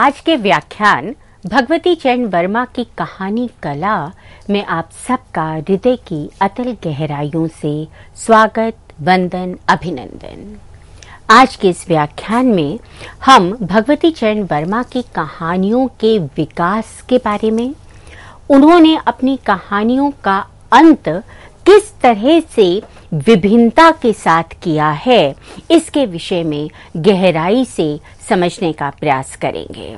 आज के व्याख्यान भगवती चरण वर्मा की कहानी कला में आप सबका हृदय की अतल गहराइयों से स्वागत वंदन अभिनंदन आज के इस व्याख्यान में हम भगवती चरण वर्मा की कहानियों के विकास के बारे में उन्होंने अपनी कहानियों का अंत किस तरह से विभिन्नता के साथ किया है इसके विषय में गहराई से समझने का प्रयास करेंगे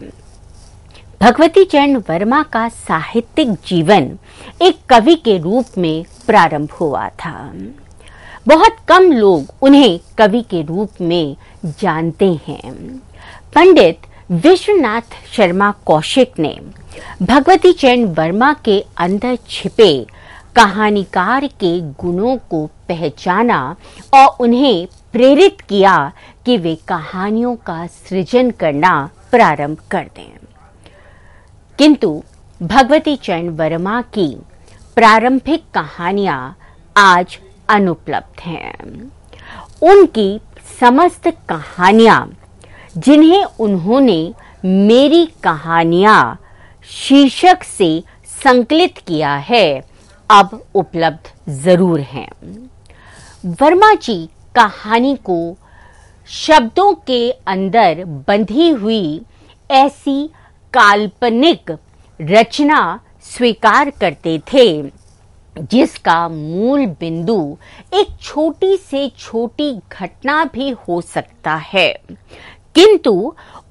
भगवती चरण वर्मा का साहित्यिक जीवन एक कवि के रूप में प्रारंभ हुआ था बहुत कम लोग उन्हें कवि के रूप में जानते हैं पंडित विश्वनाथ शर्मा कौशिक ने भगवती चरण वर्मा के अंदर छिपे कहानीकार के गुणों को पहचाना और उन्हें प्रेरित किया कि वे कहानियों का सृजन करना प्रारंभ कर दें किंतु भगवती चरण वर्मा की प्रारंभिक कहानियां आज अनुपलब्ध हैं उनकी समस्त कहानियां जिन्हें उन्होंने मेरी कहानियां शीर्षक से संकलित किया है अब उपलब्ध जरूर हैं वर्मा जी कहानी को शब्दों के अंदर बंधी हुई ऐसी काल्पनिक रचना स्वीकार करते थे जिसका मूल बिंदु एक छोटी से छोटी घटना भी हो सकता है किंतु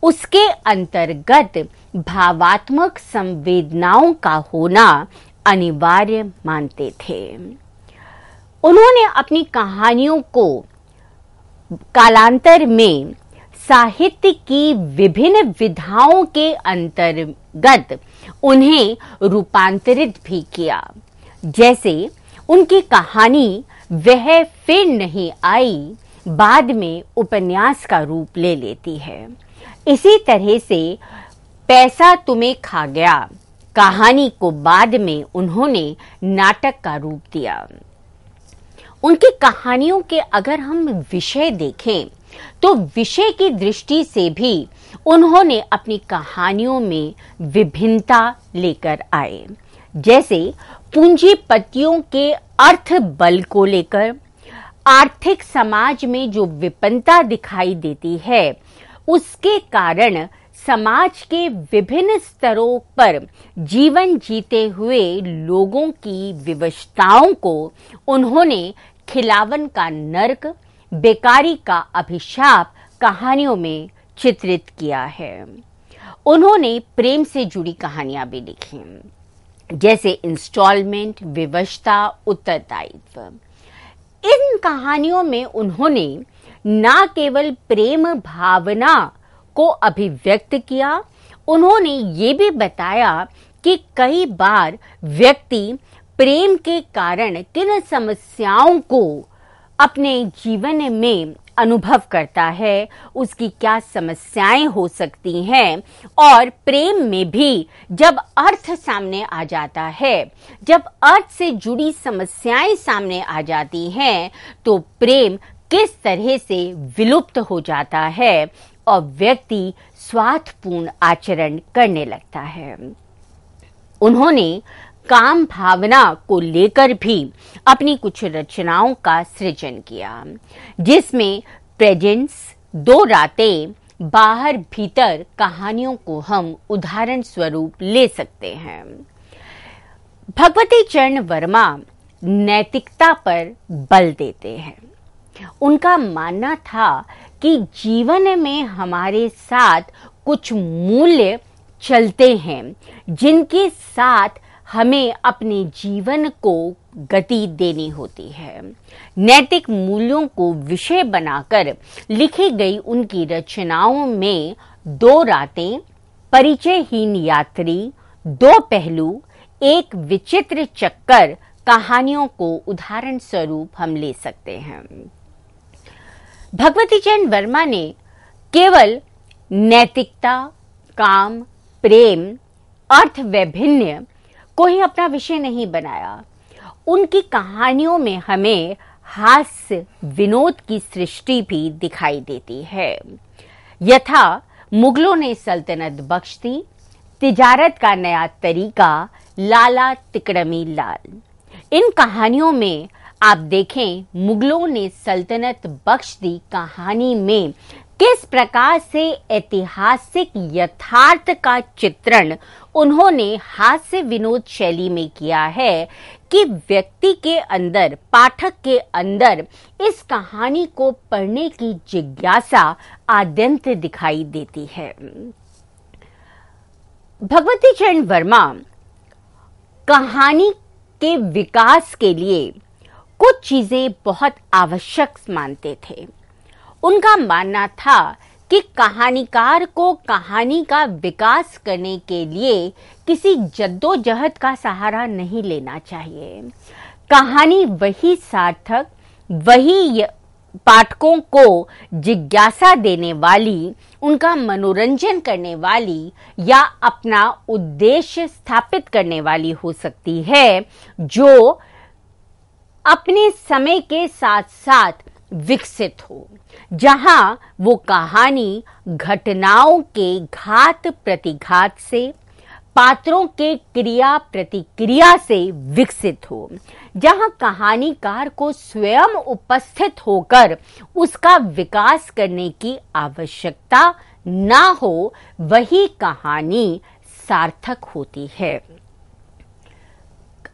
उसके अंतर्गत भावात्मक संवेदनाओं का होना अनिवार्य मानते थे उन्होंने अपनी कहानियों को कालांतर में साहित्य की विभिन्न विधाओं के अंतर्गत उन्हें रूपांतरित भी किया जैसे उनकी कहानी वह फिर नहीं आई बाद में उपन्यास का रूप ले लेती है इसी तरह से पैसा तुम्हें खा गया कहानी को बाद में उन्होंने नाटक का रूप दिया उनकी कहानियों के अगर हम विषय देखें तो विषय की दृष्टि से भी उन्होंने अपनी कहानियों में विभिन्नता लेकर आए जैसे पूंजीपतियों के अर्थ बल को लेकर आर्थिक समाज में जो विपन्नता दिखाई देती है उसके कारण समाज के विभिन्न स्तरों पर जीवन जीते हुए लोगों की विवशताओं को उन्होंने खिलावन का नरक बेकारी का अभिशाप कहानियों में चित्रित किया है उन्होंने प्रेम से जुड़ी कहानियां भी लिखी जैसे इंस्टॉलमेंट विवशता उत्तरदायित्व इन कहानियों में उन्होंने न केवल प्रेम भावना को अभिव्यक्त किया उन्होंने ये भी बताया कि कई बार व्यक्ति प्रेम के कारण किन समस्याओं को अपने जीवन में अनुभव करता है उसकी क्या समस्याएं हो सकती हैं और प्रेम में भी जब अर्थ सामने आ जाता है जब अर्थ से जुड़ी समस्याएं सामने आ जाती हैं तो प्रेम किस तरह से विलुप्त हो जाता है और व्यक्ति स्वार्थपूर्ण आचरण करने लगता है उन्होंने काम भावना को लेकर भी अपनी कुछ रचनाओं का सृजन किया जिसमें प्रेजेंस दो रातें बाहर भीतर कहानियों को हम उदाहरण स्वरूप ले सकते हैं भगवती चरण वर्मा नैतिकता पर बल देते हैं उनका मानना था कि जीवन में हमारे साथ कुछ मूल्य चलते हैं जिनके साथ हमें अपने जीवन को गति देनी होती है नैतिक मूल्यों को विषय बनाकर लिखी गई उनकी रचनाओं में दो रातें परिचयहीन यात्री दो पहलू एक विचित्र चक्कर कहानियों को उदाहरण स्वरूप हम ले सकते हैं भगवती चैन वर्मा ने केवल नैतिकता काम प्रेम अर्थ वैभिन्न को ही अपना विषय नहीं बनाया उनकी कहानियों में हमें हास्य विनोद की सृष्टि भी दिखाई देती है यथा मुगलों ने सल्तनत बख्श दी तिजारत का नया तरीका लाला तिकड़मी लाल इन कहानियों में आप देखें मुगलों ने सल्तनत बख्श दी कहानी में किस प्रकार से ऐतिहासिक यथार्थ का चित्रण उन्होंने हास्य विनोद शैली में किया है कि व्यक्ति के अंदर पाठक के अंदर इस कहानी को पढ़ने की जिज्ञासा आद्यंत दिखाई देती है भगवती चरण वर्मा कहानी के विकास के लिए कुछ चीज़ें बहुत आवश्यक मानते थे उनका मानना था कि कहानीकार को कहानी का विकास करने के लिए किसी जद्दोजहद का सहारा नहीं लेना चाहिए कहानी वही सार्थक वही पाठकों को जिज्ञासा देने वाली उनका मनोरंजन करने वाली या अपना उद्देश्य स्थापित करने वाली हो सकती है जो अपने समय के साथ साथ विकसित हो जहां वो कहानी घटनाओं के घात प्रतिघात से पात्रों के क्रिया प्रतिक्रिया से विकसित हो जहां कहानीकार को स्वयं उपस्थित होकर उसका विकास करने की आवश्यकता ना हो वही कहानी सार्थक होती है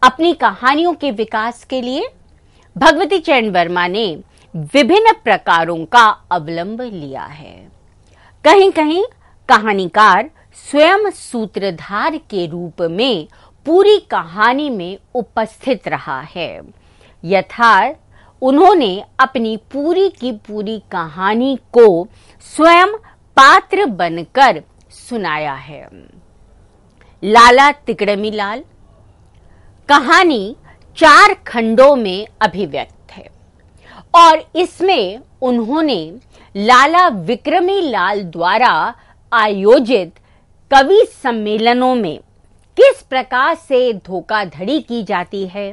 अपनी कहानियों के विकास के लिए भगवती चरण वर्मा ने विभिन्न प्रकारों का अवलंब लिया है कहीं कहीं कहानीकार स्वयं सूत्रधार के रूप में पूरी कहानी में उपस्थित रहा है यथा उन्होंने अपनी पूरी की पूरी कहानी को स्वयं पात्र बनकर सुनाया है लाला तिकड़मी लाल कहानी चार खंडों में अभिव्यक्त है और इसमें उन्होंने लाला विक्रमी लाल द्वारा आयोजित कवि सम्मेलनों में किस प्रकार से धोखाधड़ी की जाती है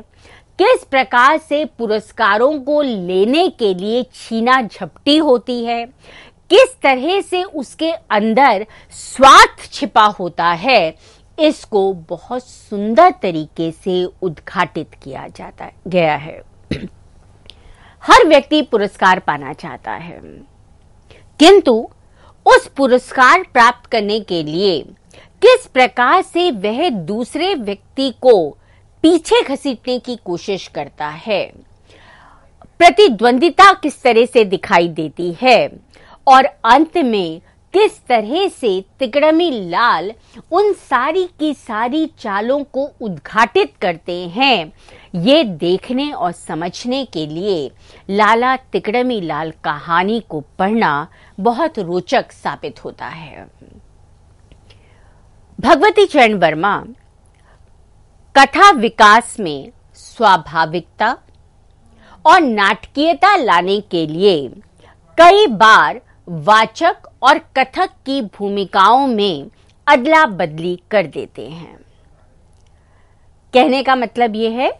किस प्रकार से पुरस्कारों को लेने के लिए छीना झपटी होती है किस तरह से उसके अंदर स्वार्थ छिपा होता है इसको बहुत सुंदर तरीके से उद्घाटित किया जाता गया है हर व्यक्ति पुरस्कार पाना चाहता है किंतु उस पुरस्कार प्राप्त करने के लिए किस प्रकार से वह दूसरे व्यक्ति को पीछे घसीटने की कोशिश करता है प्रतिद्वंदिता किस तरह से दिखाई देती है और अंत में किस तरह से तिकड़मी लाल उन सारी की सारी चालों को उद्घाटित करते हैं ये देखने और समझने के लिए लाला तिकड़मी लाल कहानी को पढ़ना बहुत रोचक साबित होता है भगवती चरण वर्मा कथा विकास में स्वाभाविकता और नाटकीयता लाने के लिए कई बार वाचक और कथक की भूमिकाओं में अदला बदली कर देते हैं कहने का मतलब यह है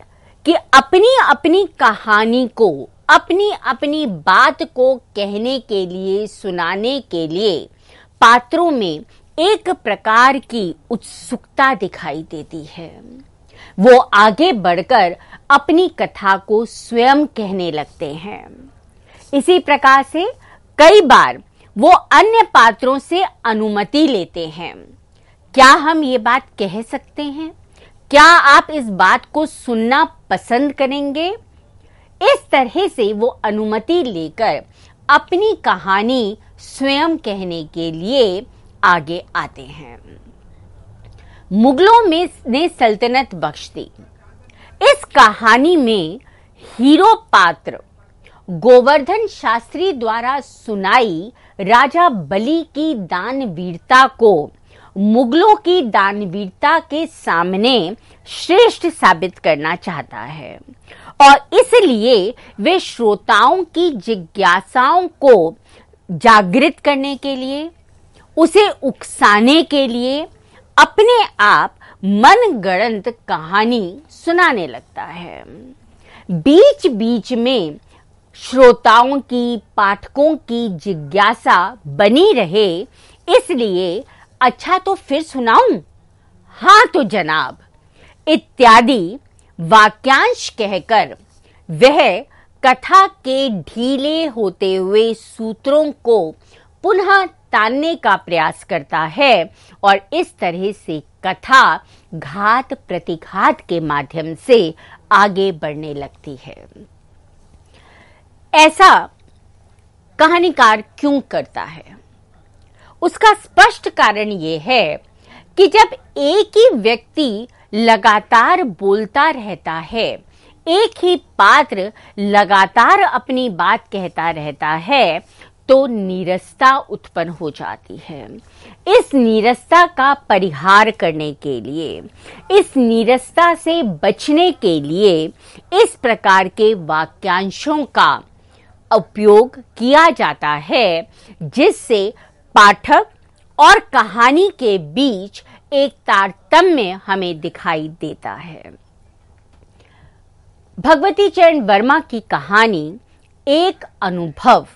कि अपनी अपनी कहानी को अपनी अपनी बात को कहने के लिए सुनाने के लिए पात्रों में एक प्रकार की उत्सुकता दिखाई देती है वो आगे बढ़कर अपनी कथा को स्वयं कहने लगते हैं इसी प्रकार से कई बार वो अन्य पात्रों से अनुमति लेते हैं क्या हम ये बात कह सकते हैं क्या आप इस बात को सुनना पसंद करेंगे इस तरह से वो अनुमति लेकर अपनी कहानी स्वयं कहने के लिए आगे आते हैं मुगलों में ने सल्तनत बख्श दी इस कहानी में हीरो पात्र गोवर्धन शास्त्री द्वारा सुनाई राजा बलि की दानवीरता को मुगलों की दानवीरता के सामने श्रेष्ठ साबित करना चाहता है और इसलिए वे श्रोताओं की जिज्ञासाओं को जागृत करने के लिए उसे उकसाने के लिए अपने आप मनगढ़ंत कहानी सुनाने लगता है बीच बीच में श्रोताओं की पाठकों की जिज्ञासा बनी रहे इसलिए अच्छा तो फिर सुनाऊं हाँ तो जनाब इत्यादि वाक्यांश कहकर वह कथा के ढीले होते हुए सूत्रों को पुनः तानने का प्रयास करता है और इस तरह से कथा घात प्रतिघात के माध्यम से आगे बढ़ने लगती है ऐसा कहानीकार क्यों करता है उसका स्पष्ट कारण ये है कि जब एक ही व्यक्ति लगातार बोलता रहता है एक ही पात्र लगातार अपनी बात कहता रहता है तो नीरसता उत्पन्न हो जाती है इस नीरसता का परिहार करने के लिए इस नीरसता से बचने के लिए इस प्रकार के वाक्यांशों का उपयोग किया जाता है जिससे पाठक और कहानी के बीच एक तारतम्य हमें दिखाई देता है भगवती चरण वर्मा की कहानी एक अनुभव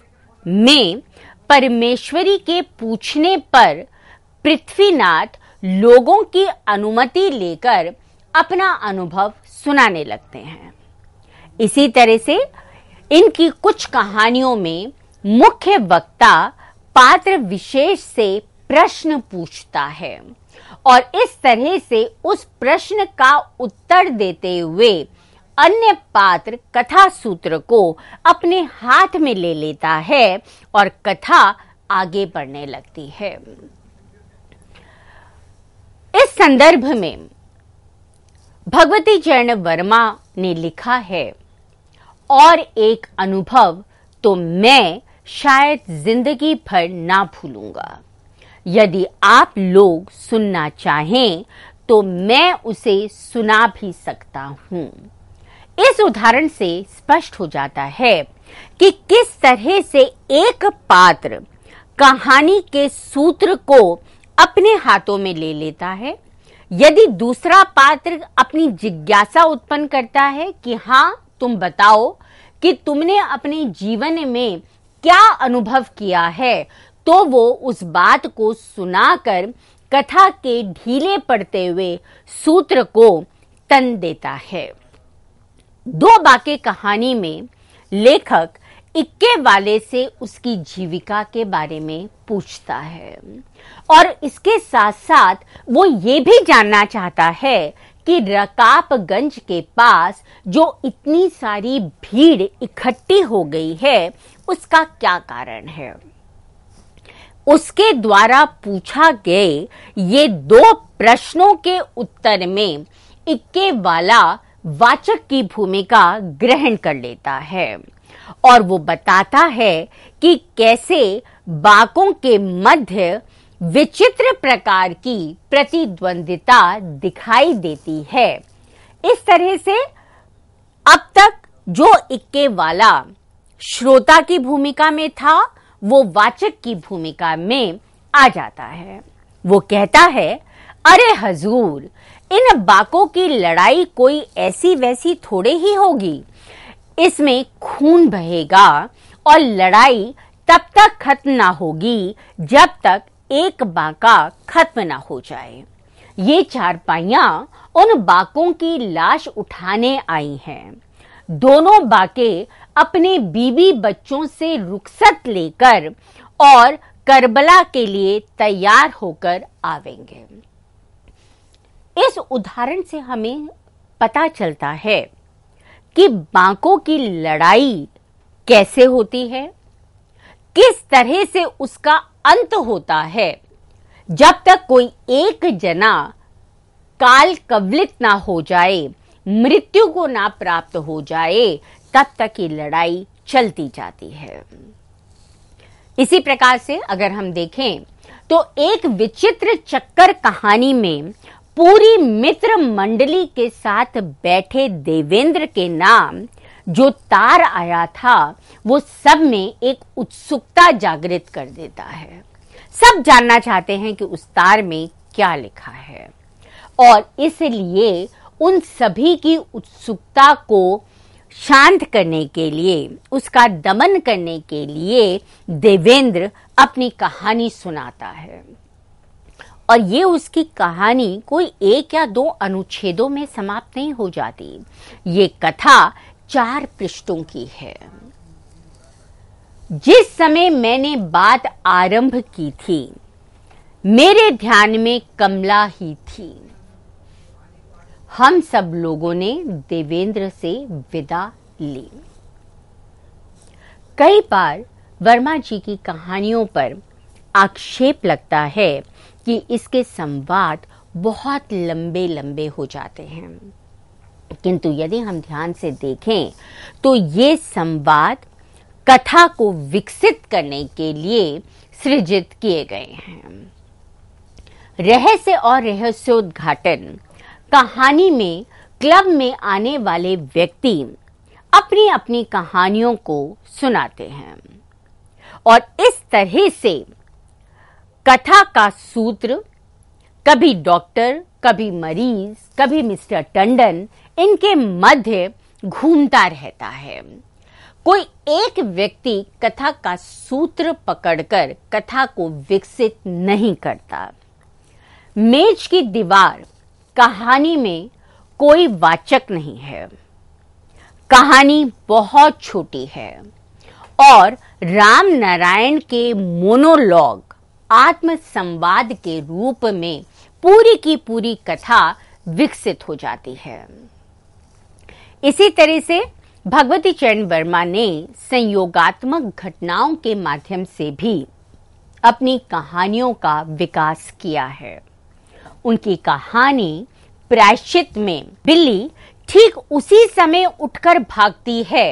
में परमेश्वरी के पूछने पर पृथ्वीनाथ लोगों की अनुमति लेकर अपना अनुभव सुनाने लगते हैं इसी तरह से इनकी कुछ कहानियों में मुख्य वक्ता पात्र विशेष से प्रश्न पूछता है और इस तरह से उस प्रश्न का उत्तर देते हुए अन्य पात्र कथा सूत्र को अपने हाथ में ले लेता है और कथा आगे बढ़ने लगती है इस संदर्भ में भगवती चरण वर्मा ने लिखा है और एक अनुभव तो मैं शायद जिंदगी भर ना भूलूंगा यदि आप लोग सुनना चाहें तो मैं उसे सुना भी सकता हूं इस उदाहरण से स्पष्ट हो जाता है कि किस तरह से एक पात्र कहानी के सूत्र को अपने हाथों में ले लेता है यदि दूसरा पात्र अपनी जिज्ञासा उत्पन्न करता है कि हाँ तुम बताओ कि तुमने अपने जीवन में क्या अनुभव किया है तो वो उस बात को सुनाकर कथा के ढीले पड़ते हुए सूत्र को तन देता है दो बाके कहानी में लेखक इक्के वाले से उसकी जीविका के बारे में पूछता है और इसके साथ साथ वो ये भी जानना चाहता है कि रकाबगंज के पास जो इतनी सारी भीड़ इकट्ठी हो गई है उसका क्या कारण है उसके द्वारा पूछा गए ये दो प्रश्नों के उत्तर में इक्के वाला वाचक की भूमिका ग्रहण कर लेता है और वो बताता है कि कैसे बाकों के मध्य विचित्र प्रकार की प्रतिद्वंदिता दिखाई देती है इस तरह से अब तक जो इक्के वाला श्रोता की भूमिका में था वो वाचक की भूमिका में आ जाता है वो कहता है अरे हजूर इन बाकों की लड़ाई कोई ऐसी वैसी थोड़े ही होगी इसमें खून बहेगा और लड़ाई तब तक खत्म ना होगी जब तक एक बांका खत्म ना हो जाए ये चारपाइयां उन बाकों की लाश उठाने आई हैं दोनों बाके अपने बीबी बच्चों से रुखसत लेकर और करबला के लिए तैयार होकर आवेंगे इस उदाहरण से हमें पता चलता है कि बांकों की लड़ाई कैसे होती है किस तरह से उसका अंत होता है जब तक कोई एक जना काल कवलित ना हो जाए मृत्यु को ना प्राप्त हो जाए तब तक ये लड़ाई चलती जाती है इसी प्रकार से अगर हम देखें तो एक विचित्र चक्कर कहानी में पूरी मित्र मंडली के साथ बैठे देवेंद्र के नाम जो तार आया था वो सब में एक उत्सुकता जागृत कर देता है सब जानना चाहते हैं कि उस तार में क्या लिखा है और इसलिए उन सभी की उत्सुकता को शांत करने के लिए उसका दमन करने के लिए देवेंद्र अपनी कहानी सुनाता है और ये उसकी कहानी कोई एक या दो अनुच्छेदों में समाप्त नहीं हो जाती ये कथा चार पृष्ठों की है जिस समय मैंने बात आरंभ की थी मेरे ध्यान में कमला ही थी हम सब लोगों ने देवेंद्र से विदा ली कई बार वर्मा जी की कहानियों पर आक्षेप लगता है कि इसके संवाद बहुत लंबे लंबे हो जाते हैं किंतु यदि हम ध्यान से देखें तो ये संवाद कथा को विकसित करने के लिए सृजित किए गए हैं रहस्य और रहस्योद्घाटन कहानी में क्लब में आने वाले व्यक्ति अपनी अपनी कहानियों को सुनाते हैं और इस तरह से कथा का सूत्र कभी डॉक्टर कभी मरीज कभी मिस्टर टंडन इनके मध्य घूमता रहता है कोई एक व्यक्ति कथा का सूत्र पकड़कर कथा को विकसित नहीं करता मेज की दीवार कहानी में कोई वाचक नहीं है कहानी बहुत छोटी है और राम नारायण के मोनोलॉग आत्मसंवाद के रूप में पूरी की पूरी कथा विकसित हो जाती है इसी तरह से भगवती चरण वर्मा ने संयोगात्मक घटनाओं के माध्यम से भी अपनी कहानियों का विकास किया है उनकी कहानी प्रायश्चित में बिल्ली ठीक उसी समय उठकर भागती है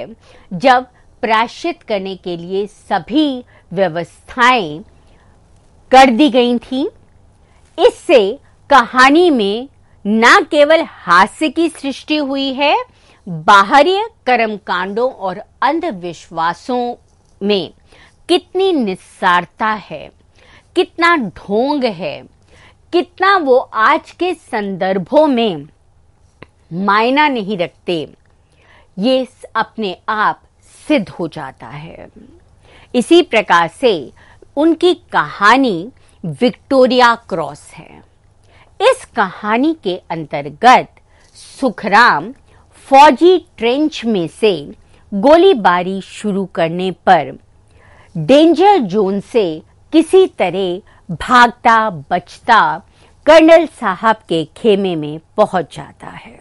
जब प्रायश्चित करने के लिए सभी व्यवस्थाएं कर दी गई थी इससे कहानी में न केवल हास्य की सृष्टि हुई है बाहरी कर्मकांडों और अंधविश्वासों में कितनी निस्सारता है कितना ढोंग है कितना वो आज के संदर्भों में मायना नहीं रखते ये अपने आप सिद्ध हो जाता है इसी प्रकार से उनकी कहानी विक्टोरिया क्रॉस है इस कहानी के अंतर्गत सुखराम फौजी ट्रेंच में से गोलीबारी शुरू करने पर डेंजर जोन से किसी तरह भागता बचता कर्नल साहब के खेमे में पहुंच जाता है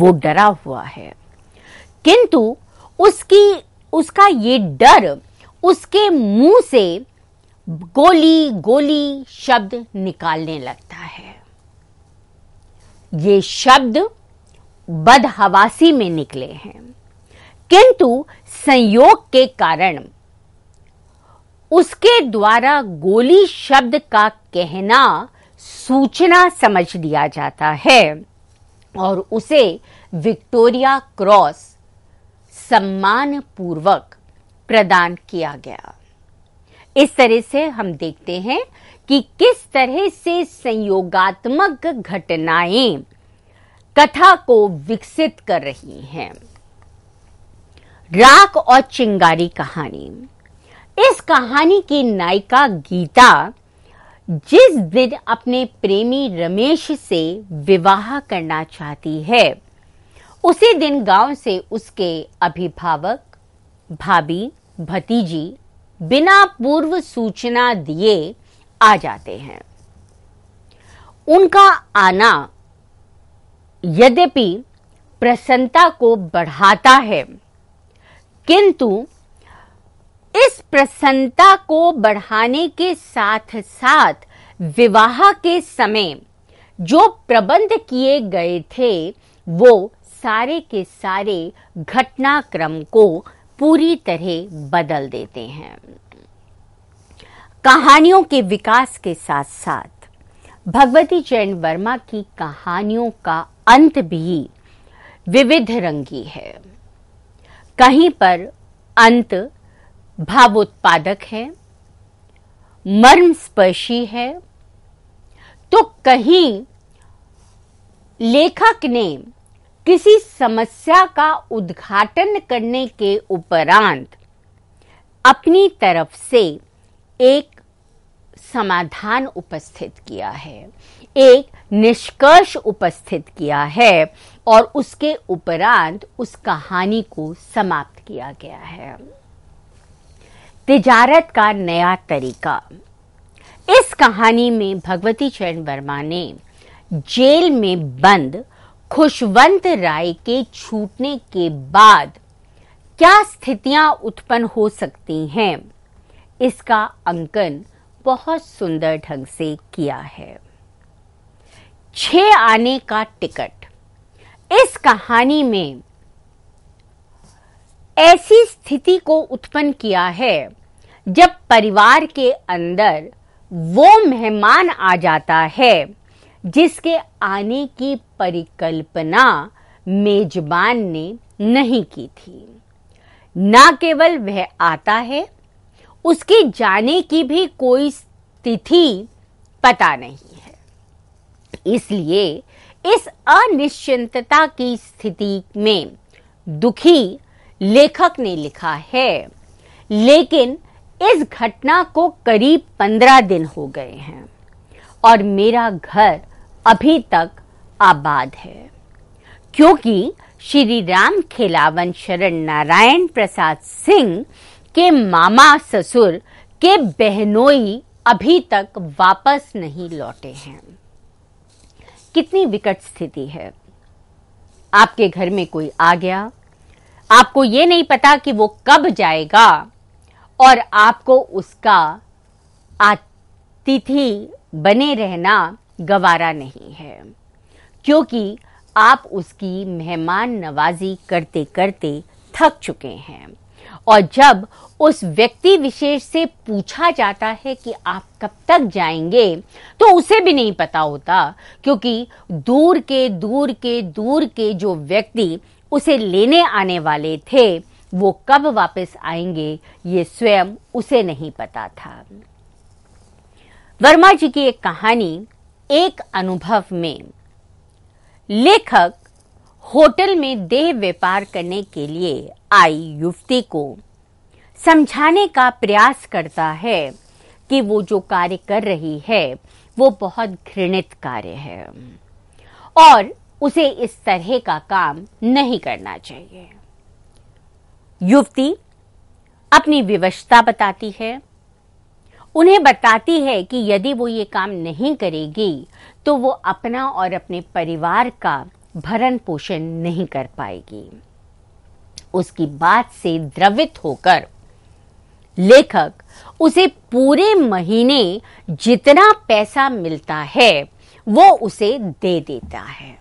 वो डरा हुआ है किंतु उसकी उसका ये डर उसके मुंह से गोली गोली शब्द निकालने लगता है ये शब्द बदहवासी में निकले हैं किंतु संयोग के कारण उसके द्वारा गोली शब्द का कहना सूचना समझ दिया जाता है और उसे विक्टोरिया क्रॉस सम्मान पूर्वक प्रदान किया गया इस तरह से हम देखते हैं कि किस तरह से संयोगात्मक घटनाएं कथा को विकसित कर रही हैं राख और चिंगारी कहानी इस कहानी की नायिका गीता जिस दिन अपने प्रेमी रमेश से विवाह करना चाहती है उसी दिन गांव से उसके अभिभावक भाभी भतीजी बिना पूर्व सूचना दिए आ जाते हैं उनका आना यद्यपि प्रसन्नता को बढ़ाता है किंतु इस प्रसन्नता को बढ़ाने के साथ साथ विवाह के समय जो प्रबंध किए गए थे वो सारे के सारे घटनाक्रम को पूरी तरह बदल देते हैं कहानियों के विकास के साथ साथ भगवती जैन वर्मा की कहानियों का अंत भी विविध रंगी है कहीं पर अंत भावोत्पादक है मर्मस्पर्शी है तो कहीं लेखक ने किसी समस्या का उद्घाटन करने के उपरांत अपनी तरफ से एक समाधान उपस्थित किया है एक निष्कर्ष उपस्थित किया है और उसके उपरांत उस कहानी को समाप्त किया गया है तिजारत का नया तरीका इस कहानी में भगवती चरण वर्मा ने जेल में बंद खुशवंत राय के छूटने के बाद क्या स्थितियां उत्पन्न हो सकती हैं इसका अंकन बहुत सुंदर ढंग से किया है छ आने का टिकट इस कहानी में ऐसी स्थिति को उत्पन्न किया है जब परिवार के अंदर वो मेहमान आ जाता है जिसके आने की परिकल्पना मेजबान ने नहीं की थी ना केवल वह आता है उसके जाने की भी कोई तिथि पता नहीं इसलिए इस अनिश्चितता की स्थिति में दुखी लेखक ने लिखा है लेकिन इस घटना को करीब पंद्रह दिन हो गए हैं और मेरा घर अभी तक आबाद है क्योंकि श्री राम खेलावन शरण नारायण प्रसाद सिंह के मामा ससुर के बहनोई अभी तक वापस नहीं लौटे हैं कितनी विकट स्थिति है आपके घर में कोई आ गया आपको यह नहीं पता कि वो कब जाएगा और आपको उसका आतिथि बने रहना गवारा नहीं है क्योंकि आप उसकी मेहमान नवाजी करते करते थक चुके हैं और जब उस व्यक्ति विशेष से पूछा जाता है कि आप कब तक जाएंगे तो उसे भी नहीं पता होता क्योंकि दूर के दूर के दूर के जो व्यक्ति उसे लेने आने वाले थे वो कब वापस आएंगे ये स्वयं उसे नहीं पता था वर्मा जी की एक कहानी एक अनुभव में लेखक होटल में देह व्यापार करने के लिए आई युवती को समझाने का प्रयास करता है कि वो जो कार्य कर रही है वो बहुत घृणित कार्य है और उसे इस तरह का काम नहीं करना चाहिए युवती अपनी विवशता बताती है उन्हें बताती है कि यदि वो ये काम नहीं करेगी तो वो अपना और अपने परिवार का भरण पोषण नहीं कर पाएगी उसकी बात से द्रवित होकर लेखक उसे पूरे महीने जितना पैसा मिलता है वो उसे दे देता है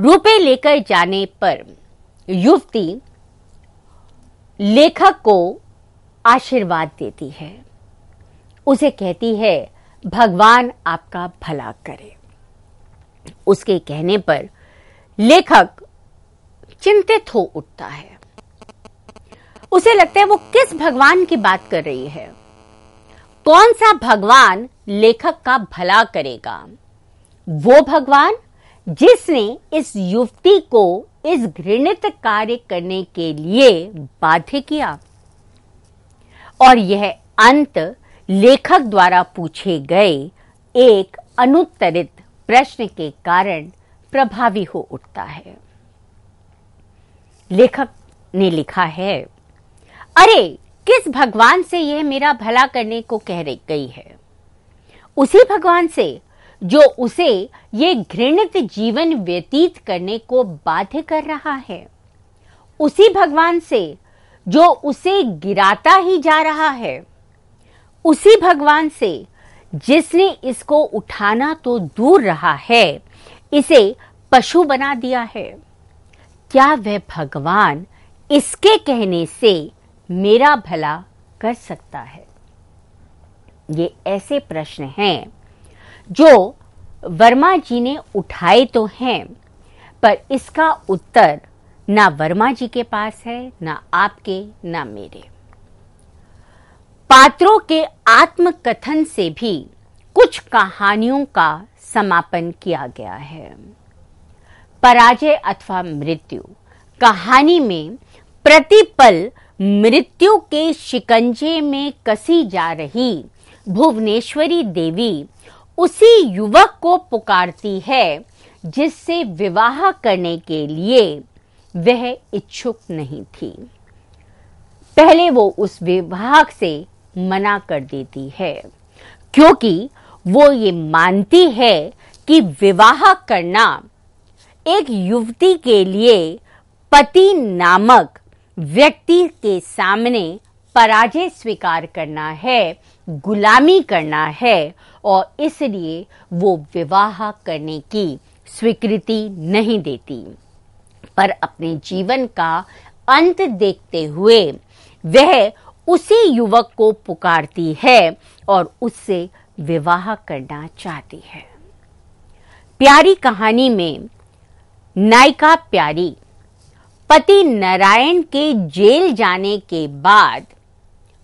रुपए लेकर जाने पर युवती लेखक को आशीर्वाद देती है उसे कहती है भगवान आपका भला करे उसके कहने पर लेखक चिंतित हो उठता है उसे लगता है वो किस भगवान की बात कर रही है कौन सा भगवान लेखक का भला करेगा वो भगवान जिसने इस युवती को इस घृणित कार्य करने के लिए बाध्य किया और यह अंत लेखक द्वारा पूछे गए एक अनुत्तरित प्रश्न के कारण प्रभावी हो उठता है लेखक ने लिखा है अरे किस भगवान से यह मेरा भला करने को कह रही गई है उसी भगवान से जो उसे ये घृणित जीवन व्यतीत करने को बाध्य कर रहा है उसी भगवान से जो उसे गिराता ही जा रहा है उसी भगवान से जिसने इसको उठाना तो दूर रहा है इसे पशु बना दिया है क्या वह भगवान इसके कहने से मेरा भला कर सकता है ये ऐसे प्रश्न हैं जो वर्मा जी ने उठाए तो हैं पर इसका उत्तर ना वर्मा जी के पास है ना आपके ना मेरे पात्रों के आत्मकथन से भी कुछ कहानियों का समापन किया गया है पराजय अथवा मृत्यु कहानी में प्रतिपल मृत्यु के शिकंजे में कसी जा रही भुवनेश्वरी देवी उसी युवक को पुकारती है जिससे विवाह करने के लिए वह इच्छुक नहीं थी पहले वो उस विवाह से मना कर देती है क्योंकि वो ये मानती है कि विवाह करना एक युवती के लिए पति नामक व्यक्ति के सामने पराजय स्वीकार करना है गुलामी करना है और इसलिए वो विवाह करने की स्वीकृति नहीं देती पर अपने जीवन का अंत देखते हुए वह उसी युवक को पुकारती है और उससे विवाह करना चाहती है प्यारी कहानी में नायिका प्यारी पति नारायण के जेल जाने के बाद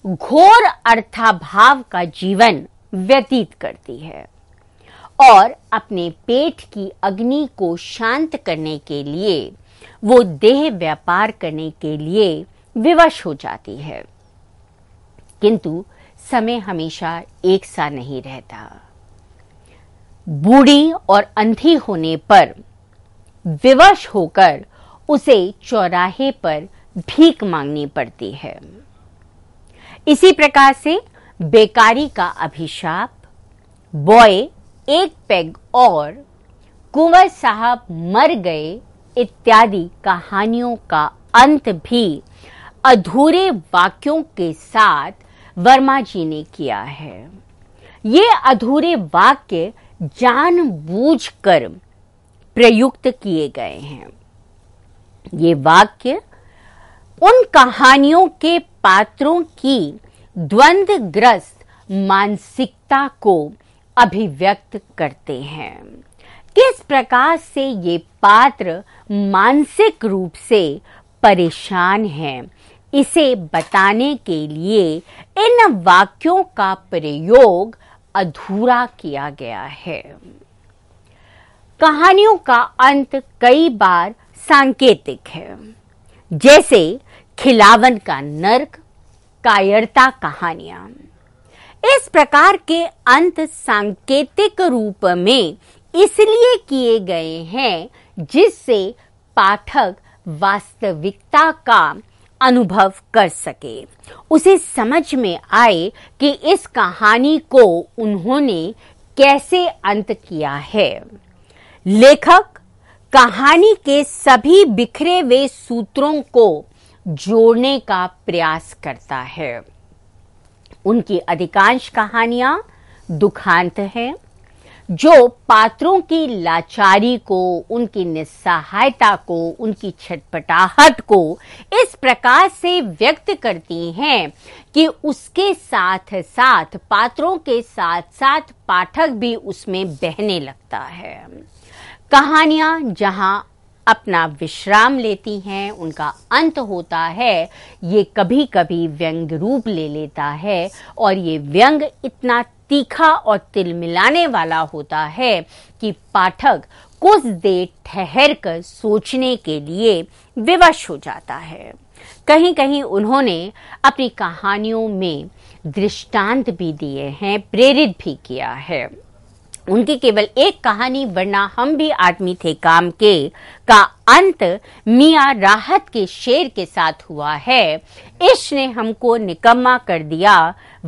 घोर अर्थाभाव का जीवन व्यतीत करती है और अपने पेट की अग्नि को शांत करने के लिए वो देह व्यापार करने के लिए विवश हो जाती है किंतु समय हमेशा एक सा नहीं रहता बूढ़ी और अंधी होने पर विवश होकर उसे चौराहे पर भीख मांगनी पड़ती है इसी प्रकार से बेकारी का अभिशाप बॉय एक पेग और कुंवर साहब मर गए इत्यादि कहानियों का अंत भी अधूरे वाक्यों के साथ वर्मा जी ने किया है ये अधूरे वाक्य जानबूझकर प्रयुक्त किए गए हैं ये वाक्य उन कहानियों के पात्रों की द्वंद्वग्रस्त मानसिकता को अभिव्यक्त करते हैं किस प्रकार से ये पात्र मानसिक रूप से परेशान हैं इसे बताने के लिए इन वाक्यों का प्रयोग अधूरा किया गया है कहानियों का अंत कई बार सांकेतिक है जैसे खिलावन का नर्क कायरता कहानियां इस प्रकार के अंत सांकेतिक रूप में इसलिए किए गए हैं जिससे पाठक वास्तविकता का अनुभव कर सके उसे समझ में आए कि इस कहानी को उन्होंने कैसे अंत किया है लेखक कहानी के सभी बिखरे हुए सूत्रों को जोड़ने का प्रयास करता है उनकी अधिकांश कहानियां दुखांत हैं जो पात्रों की लाचारी को उनकी निस्सहायता को उनकी छटपटाहट को इस प्रकार से व्यक्त करती हैं कि उसके साथ साथ पात्रों के साथ साथ पाठक भी उसमें बहने लगता है कहानियां जहां अपना विश्राम लेती हैं उनका अंत होता है ये कभी कभी व्यंग रूप ले लेता है और ये व्यंग इतना तीखा और तिलमिलाने वाला होता है कि पाठक कुछ देर ठहर कर सोचने के लिए विवश हो जाता है कहीं कहीं उन्होंने अपनी कहानियों में दृष्टांत भी दिए हैं प्रेरित भी किया है उनकी केवल एक कहानी वरना हम भी आदमी थे काम के का अंत मियाँ राहत के शेर के साथ हुआ है इश्क ने हमको निकम्मा कर दिया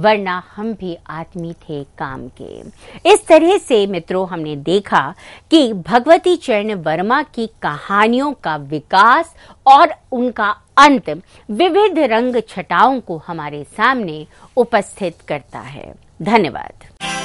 वरना हम भी आदमी थे काम के इस तरह से मित्रों हमने देखा कि भगवती चरण वर्मा की कहानियों का विकास और उनका अंत विविध रंग छटाओं को हमारे सामने उपस्थित करता है धन्यवाद